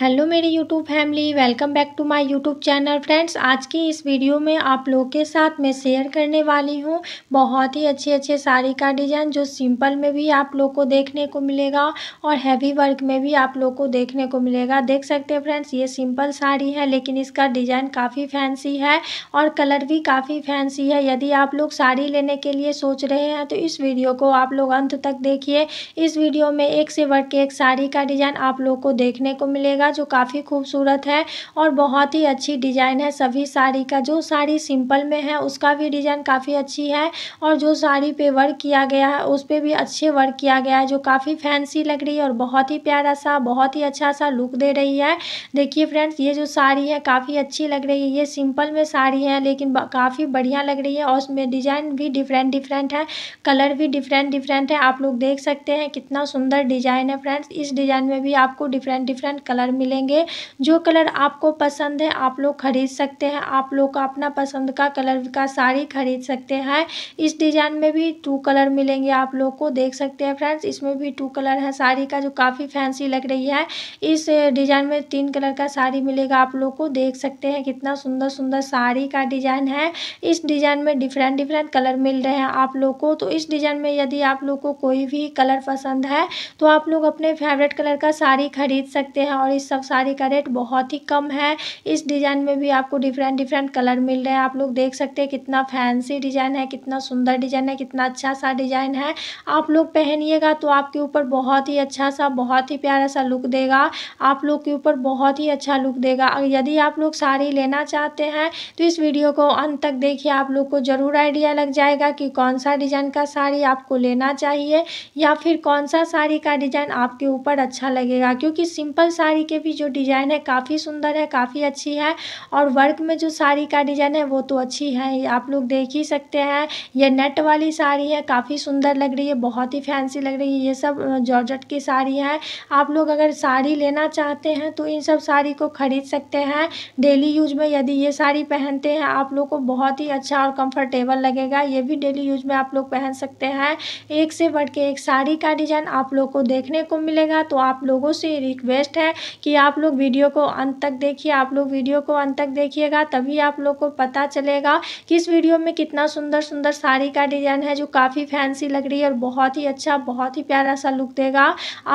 hello मेरी YouTube family welcome back to my YouTube channel friends आज की इस वीडियो में आप लोगों के साथ मैं शेयर करने वाली हूँ बहुत ही अच्छे अच्छे साड़ी का डिज़ाइन जो सिंपल में भी आप लोग को देखने को मिलेगा और हैवी वर्क में भी आप लोग को देखने को मिलेगा देख सकते हैं फ्रेंड्स ये सिंपल साड़ी है लेकिन इसका डिज़ाइन काफ़ी फैंसी है और कलर भी काफ़ी फैंसी है यदि आप लोग साड़ी लेने के लिए सोच रहे हैं तो इस वीडियो को आप लोग अंत तक देखिए इस वीडियो में एक से बढ़ के एक साड़ी का डिज़ाइन आप लोग को देखने को मिलेगा का जो काफ़ी खूबसूरत है और बहुत ही अच्छी डिज़ाइन है सभी साड़ी का जो साड़ी सिंपल में है उसका भी डिज़ाइन काफ़ी अच्छी है और जो साड़ी पे वर्क किया गया है उस पर भी अच्छे वर्क किया गया है जो काफ़ी फैंसी लग रही है और बहुत ही प्यारा सा बहुत ही अच्छा सा लुक दे रही है देखिए फ्रेंड्स ये जो साड़ी है काफ़ी अच्छी लग रही है ये सिंपल में साड़ी है लेकिन काफ़ी बढ़िया लग रही है और उसमें डिज़ाइन भी डिफरेंट डिफरेंट है कलर भी डिफरेंट डिफरेंट है आप लोग देख सकते हैं कितना सुंदर डिज़ाइन है फ्रेंड्स इस डिज़ाइन में भी आपको डिफरेंट डिफरेंट कलर मिलेंगे जो कलर आपको पसंद है आप लोग खरीद सकते हैं आप लोग का अपना पसंद का कलर का साड़ी खरीद सकते हैं इस डिज़ाइन में भी टू कलर मिलेंगे आप लोग को देख सकते हैं फ्रेंड्स इसमें भी टू कलर है साड़ी का जो काफ़ी फैंसी लग रही है इस डिज़ाइन में तीन कलर का साड़ी मिलेगा आप लोग को देख सकते हैं कितना सुंदर सुंदर साड़ी का डिज़ाइन है इस डिज़ाइन में डिफरेंट डिफरेंट कलर मिल रहे हैं आप लोग को तो इस डिज़ाइन में यदि आप लोग को कोई भी कलर पसंद है तो आप लोग अपने फेवरेट कलर का साड़ी खरीद सकते हैं और इस सब साड़ी का रेट बहुत ही कम है इस डिज़ाइन में भी आपको डिफरेंट डिफरेंट कलर मिल रहे हैं आप लोग देख सकते हैं कितना फैंसी डिज़ाइन है कितना सुंदर डिज़ाइन है कितना अच्छा सा डिज़ाइन है आप लोग पहनिएगा तो आपके ऊपर बहुत ही अच्छा सा बहुत ही प्यारा सा लुक देगा आप लोग के ऊपर बहुत ही अच्छा लुक देगा यदि आप लोग साड़ी लेना चाहते हैं तो इस वीडियो को अंत तक देखिए आप लोग को ज़रूर आइडिया लग जाएगा कि कौन सा डिज़ाइन का साड़ी आपको लेना चाहिए या फिर कौन सा साड़ी का डिज़ाइन आपके ऊपर अच्छा लगेगा क्योंकि सिंपल साड़ी के भी जो डिज़ाइन है काफ़ी सुंदर है काफ़ी अच्छी है और वर्क में जो साड़ी का डिज़ाइन है वो तो अच्छी है आप लोग देख ही सकते हैं ये नेट वाली साड़ी है काफ़ी सुंदर लग रही है बहुत ही फैंसी लग रही है ये सब जॉर्जट की साड़ी है आप लोग अगर साड़ी लेना चाहते हैं तो इन सब साड़ी को ख़रीद सकते हैं डेली यूज में यदि ये साड़ी पहनते हैं आप लोग को बहुत ही अच्छा और कंफर्टेबल लगेगा ये भी डेली यूज में आप लोग पहन सकते हैं एक से बढ़ के एक साड़ी का डिज़ाइन आप लोग को देखने को मिलेगा तो आप लोगों से रिक्वेस्ट है कि आप लोग वीडियो को अंत तक देखिए आप लोग वीडियो को अंत तक देखिएगा तभी आप लोग को पता चलेगा कि इस वीडियो में कितना सुंदर सुंदर साड़ी का डिज़ाइन है जो काफ़ी फैंसी लग रही है और बहुत ही अच्छा बहुत ही प्यारा सा लुक देगा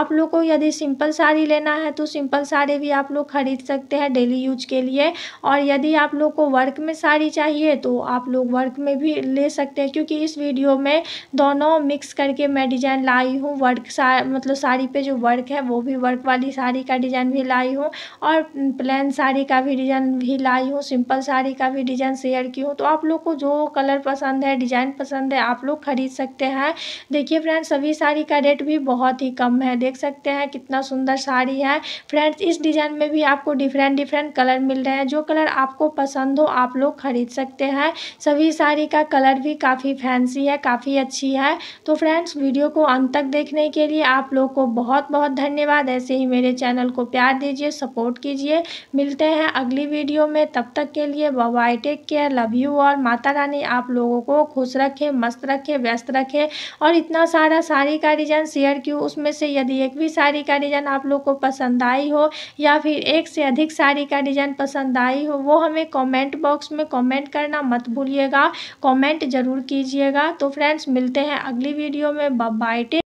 आप लोग को यदि सिंपल साड़ी लेना है तो सिंपल साड़ी भी आप लोग खरीद सकते हैं डेली यूज के लिए और यदि आप लोग को वर्क में साड़ी चाहिए तो आप लोग वर्क में भी ले सकते हैं क्योंकि इस वीडियो में दोनों मिक्स करके मैं डिज़ाइन लाई हूँ वर्क सा मतलब साड़ी पे जो वर्क है वो भी वर्क वाली साड़ी का डिज़ाइन भी लाई हूँ और प्लेन साड़ी का भी डिज़ाइन भी लाई हूँ सिंपल साड़ी का भी डिज़ाइन शेयर की हूँ तो आप लोग को जो कलर पसंद है डिज़ाइन पसंद है आप लोग खरीद सकते हैं देखिए फ्रेंड्स सभी साड़ी का रेट भी बहुत ही कम है देख सकते हैं कितना सुंदर साड़ी है फ्रेंड्स इस डिज़ाइन में भी आपको डिफरेंट डिफरेंट कलर मिल रहे हैं जो कलर आपको पसंद हो आप लोग खरीद सकते हैं सभी साड़ी का कलर भी काफ़ी फैंसी है काफ़ी अच्छी है तो फ्रेंड्स वीडियो को अंत तक देखने के लिए आप लोग को बहुत बहुत धन्यवाद ऐसे ही मेरे चैनल को प्यार प्यार दीजिए सपोर्ट कीजिए मिलते हैं अगली वीडियो में तब तक के लिए bye take care love you और माता रानी आप लोगों को खुश रखें मस्त रखें व्यस्त रखें और इतना सारा साड़ी का डिज़ाइन शेयर क्यों उसमें से यदि एक भी साड़ी का डिज़ाइन आप लोग को पसंद आई हो या फिर एक से अधिक साड़ी का डिज़ाइन पसंद आई हो वो हमें कॉमेंट बॉक्स में कॉमेंट करना मत भूलिएगा कॉमेंट ज़रूर कीजिएगा तो फ्रेंड्स मिलते हैं अगली वीडियो में बाय टेक